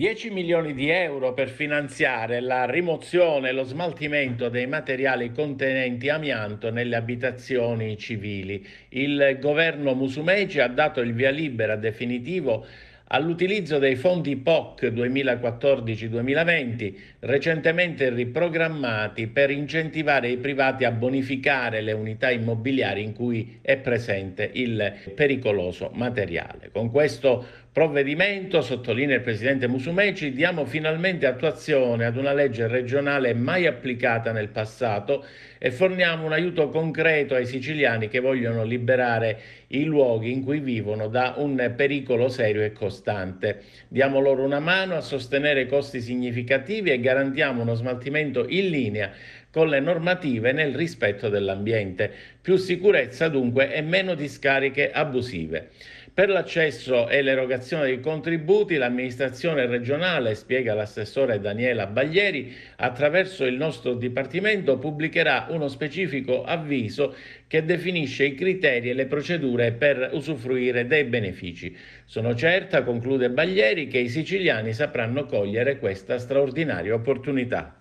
10 milioni di euro per finanziare la rimozione e lo smaltimento dei materiali contenenti amianto nelle abitazioni civili. Il governo Musumeci ha dato il via libera definitivo all'utilizzo dei fondi POC 2014-2020 recentemente riprogrammati per incentivare i privati a bonificare le unità immobiliari in cui è presente il pericoloso materiale. Con questo provvedimento, sottolinea il presidente Musumeci, diamo finalmente attuazione ad una legge regionale mai applicata nel passato e forniamo un aiuto concreto ai siciliani che vogliono liberare i luoghi in cui vivono da un pericolo serio e costante. Diamo loro una mano a sostenere costi significativi e garantiamo uno smaltimento in linea con le normative nel rispetto dell'ambiente. Più sicurezza dunque e meno discariche abusive. Per l'accesso e l'erogazione dei contributi, l'amministrazione regionale, spiega l'assessore Daniela Baglieri, attraverso il nostro Dipartimento pubblicherà uno specifico avviso che definisce i criteri e le procedure per usufruire dei benefici. Sono certa, conclude Baglieri, che i siciliani sapranno cogliere questa straordinaria opportunità.